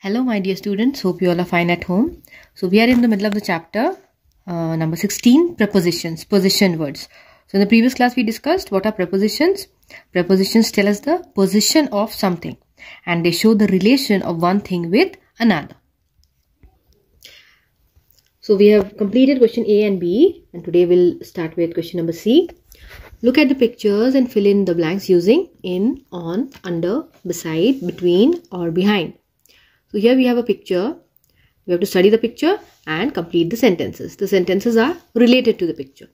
Hello my dear students, hope you all are fine at home. So we are in the middle of the chapter uh, number 16 prepositions, position words. So in the previous class we discussed what are prepositions. Prepositions tell us the position of something and they show the relation of one thing with another. So we have completed question A and B and today we'll start with question number C. Look at the pictures and fill in the blanks using in, on, under, beside, between or behind. So here we have a picture. We have to study the picture and complete the sentences. The sentences are related to the picture.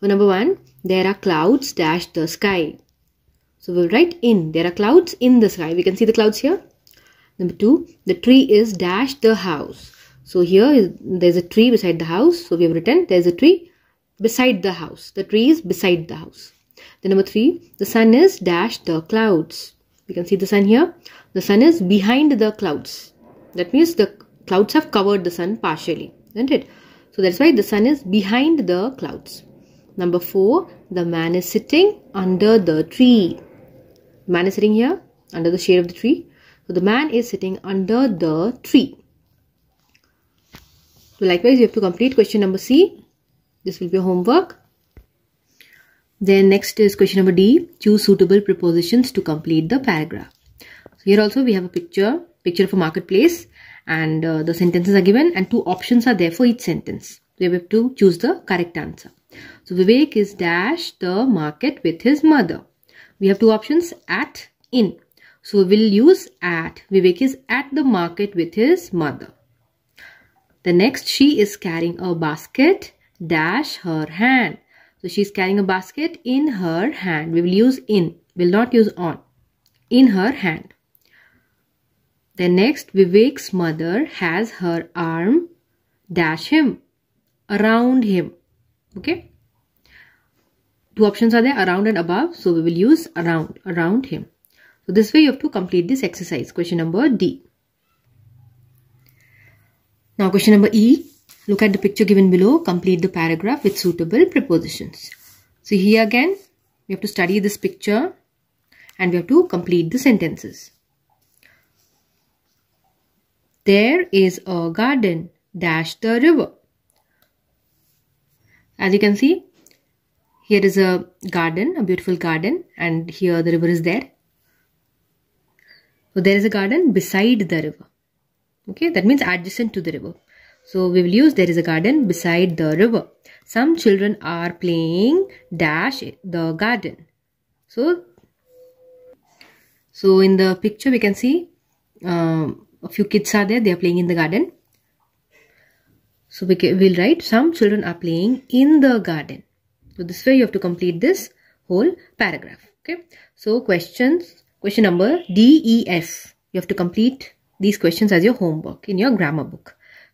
So number one, there are clouds dash the sky. So we'll write in. There are clouds in the sky. We can see the clouds here. Number two, the tree is dash the house. So here is, there's a tree beside the house. So we have written there's a tree beside the house. The tree is beside the house. Then number three, the sun is dash the clouds we can see the sun here the sun is behind the clouds that means the clouds have covered the sun partially isn't it so that's why the sun is behind the clouds number 4 the man is sitting under the tree man is sitting here under the shade of the tree so the man is sitting under the tree so likewise you have to complete question number c this will be homework then next is question number D. Choose suitable prepositions to complete the paragraph. So here also we have a picture, picture of a marketplace and uh, the sentences are given and two options are there for each sentence. we have to choose the correct answer. So Vivek is dash the market with his mother. We have two options at, in. So we'll use at. Vivek is at the market with his mother. The next she is carrying a basket dash her hand. So she's carrying a basket in her hand. We will use in, will not use on. In her hand. Then next, Vivek's mother has her arm dash him, around him. Okay. Two options are there, around and above. So we will use around, around him. So this way you have to complete this exercise. Question number D. Now question number E. Look at the picture given below. Complete the paragraph with suitable prepositions. So here again, we have to study this picture and we have to complete the sentences. There is a garden dash the river. As you can see, here is a garden, a beautiful garden and here the river is there. So there is a garden beside the river. Okay, that means adjacent to the river. So we will use there is a garden beside the river. Some children are playing dash the garden. So, so in the picture we can see um, a few kids are there. They are playing in the garden. So we we'll write some children are playing in the garden. So this way you have to complete this whole paragraph. Okay. So questions, question number D, E, F. You have to complete these questions as your homework in your grammar book.